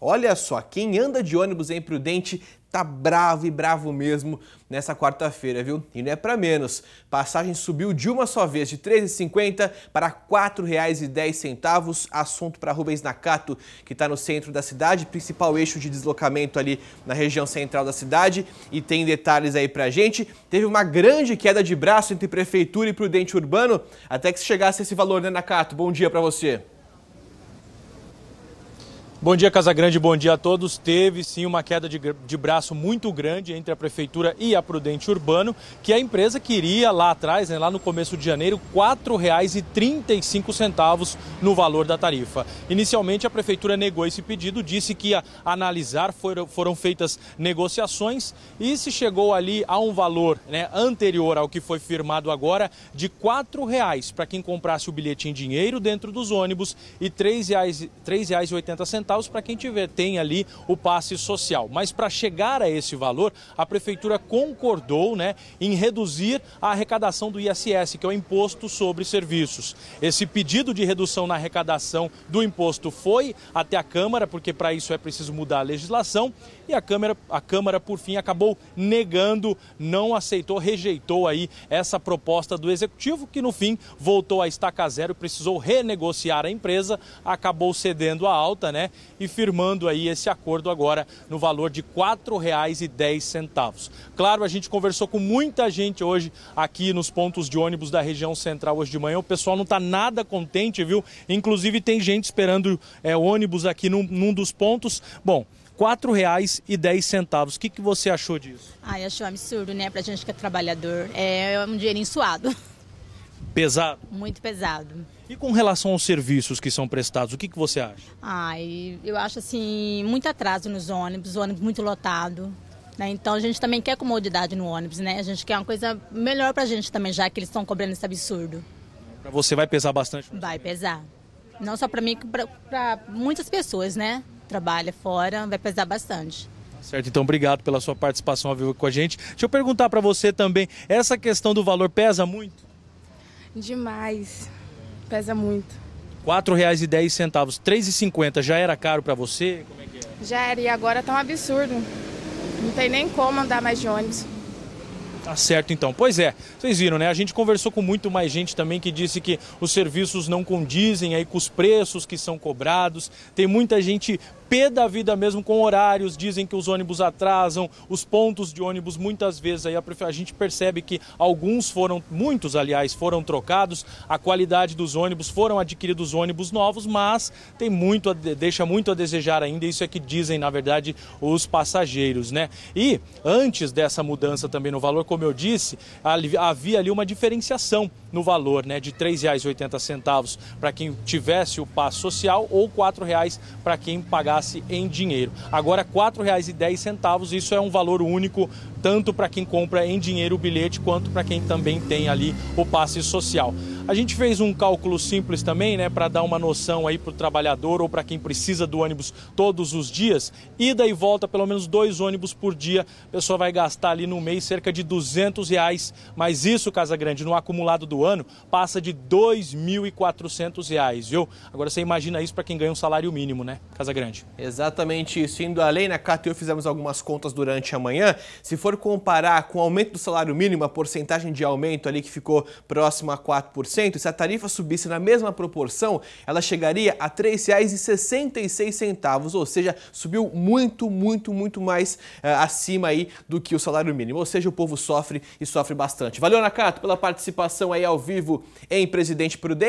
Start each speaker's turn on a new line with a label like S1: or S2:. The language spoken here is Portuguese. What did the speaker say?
S1: Olha só, quem anda de ônibus é imprudente tá bravo e bravo mesmo nessa quarta-feira, viu? E não é para menos. Passagem subiu de uma só vez de R$ 3,50 para R$ 4,10. Assunto para Rubens Nakato, que está no centro da cidade, principal eixo de deslocamento ali na região central da cidade. E tem detalhes aí pra gente. Teve uma grande queda de braço entre prefeitura e prudente urbano, até que se chegasse esse valor, né, Nakato? Bom dia para você. Bom dia, Casagrande,
S2: bom dia a todos. Teve sim uma queda de, de, braço muito grande entre a Prefeitura e a Prudente Urbano, que a empresa queria lá atrás, né, lá no começo de janeiro, R$ 4,35 no valor da tarifa. Inicialmente, a Prefeitura negou esse pedido, disse que ia analisar, foram, foram feitas negociações e se chegou ali a um valor né, anterior ao que foi firmado agora de R$ 4,00 para quem comprasse o bilhete em dinheiro dentro dos ônibus e R$ 3,80 centavos para quem tiver, tem ali o passe social. Mas para chegar a esse valor, a prefeitura concordou né, em reduzir a arrecadação do ISS, que é o Imposto sobre Serviços. Esse pedido de redução na arrecadação do imposto foi até a Câmara, porque para isso é preciso mudar a legislação, e a Câmara, a Câmara por fim, acabou negando, não aceitou, rejeitou aí essa proposta do Executivo, que no fim voltou a estaca zero, precisou renegociar a empresa, acabou cedendo a alta, né? e firmando aí esse acordo agora no valor de R$ 4,10. Claro, a gente conversou com muita gente hoje aqui nos pontos de ônibus da região central hoje de manhã. O pessoal não está nada contente, viu? Inclusive tem gente esperando é, ônibus aqui num, num dos pontos. Bom, R$ 4,10. O que, que você achou disso?
S3: Ai, achei um absurdo, né? Pra gente que é trabalhador, é, é um dinheirinho suado. Pesado? Muito pesado.
S2: E com relação aos serviços que são prestados, o que, que você acha?
S3: Ai, eu acho assim, muito atraso nos ônibus, ônibus muito lotado. Né? Então a gente também quer comodidade no ônibus, né? A gente quer uma coisa melhor pra gente também, já que eles estão cobrando esse absurdo.
S2: Pra você vai pesar bastante?
S3: Vai pesar. Não só pra mim, pra, pra muitas pessoas, né? Trabalha fora, vai pesar bastante.
S2: Tá certo, então obrigado pela sua participação ao vivo com a gente. Deixa eu perguntar para você também, essa questão do valor pesa muito?
S3: Demais. Pesa muito.
S2: R$ 4,10, R$ 3,50 já era caro para você? Como é que
S3: é? Já era, e agora tá um absurdo. Não tem nem como andar mais de ônibus.
S2: Tá certo então. Pois é, vocês viram, né? A gente conversou com muito mais gente também que disse que os serviços não condizem aí com os preços que são cobrados. Tem muita gente pé da vida mesmo com horários, dizem que os ônibus atrasam, os pontos de ônibus muitas vezes aí a gente percebe que alguns foram, muitos aliás, foram trocados, a qualidade dos ônibus, foram adquiridos ônibus novos, mas tem muito a, deixa muito a desejar ainda, isso é que dizem na verdade os passageiros, né? E antes dessa mudança também no valor como eu disse, havia ali uma diferenciação no valor né, de R$ 3,80 para quem tivesse o passe social ou R$ 4,00 para quem pagasse em dinheiro. Agora R$ 4,10, isso é um valor único tanto para quem compra em dinheiro o bilhete quanto para quem também tem ali o passe social. A gente fez um cálculo simples também, né, para dar uma noção aí para o trabalhador ou para quem precisa do ônibus todos os dias. Ida e volta, pelo menos dois ônibus por dia, a pessoa vai gastar ali no mês cerca de 200 reais. Mas isso, Casa Grande, no acumulado do ano, passa de 2.400
S1: reais, viu? Agora você imagina isso para quem ganha um salário mínimo, né, Casa Grande? Exatamente isso. Indo além, na né, eu fizemos algumas contas durante a manhã. Se for comparar com o aumento do salário mínimo, a porcentagem de aumento ali que ficou próxima a 4%, se a tarifa subisse na mesma proporção, ela chegaria a R$ 3,66, ou seja, subiu muito, muito, muito mais uh, acima aí do que o salário mínimo. Ou seja, o povo sofre e sofre bastante. Valeu, Nakato, pela participação aí ao vivo em Presidente Prudente.